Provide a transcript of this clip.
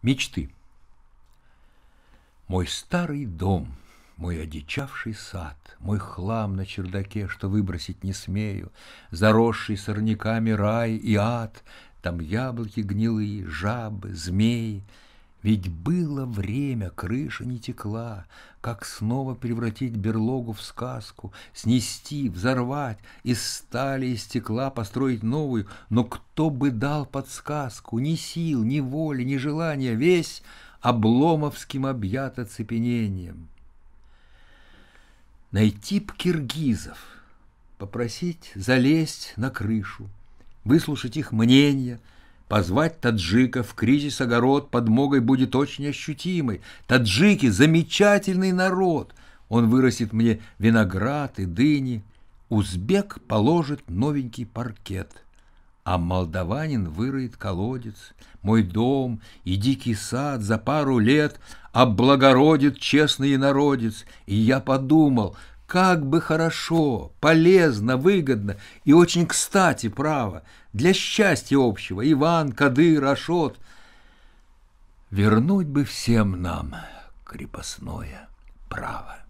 Мечты. Мой старый дом, мой одичавший сад, Мой хлам на чердаке, что выбросить не смею, Заросший сорняками рай и ад, Там яблоки гнилые, жабы, змеи — ведь было время, крыша не текла, как снова превратить берлогу в сказку, снести, взорвать, из стали и стекла построить новую, но кто бы дал подсказку, ни сил, ни воли, ни желания, весь обломовским объят оцепенением. Найти б киргизов, попросить залезть на крышу, выслушать их мнение — Позвать таджика в кризис огород подмогой будет очень ощутимой. Таджики – замечательный народ. Он вырастет мне виноград и дыни. Узбек положит новенький паркет. А молдаванин выроет колодец, мой дом и дикий сад за пару лет облагородит честный народец. И я подумал, как бы хорошо, полезно, выгодно и очень кстати, право, для счастья общего, Иван, Кадыр, Ашот. Вернуть бы всем нам крепостное право.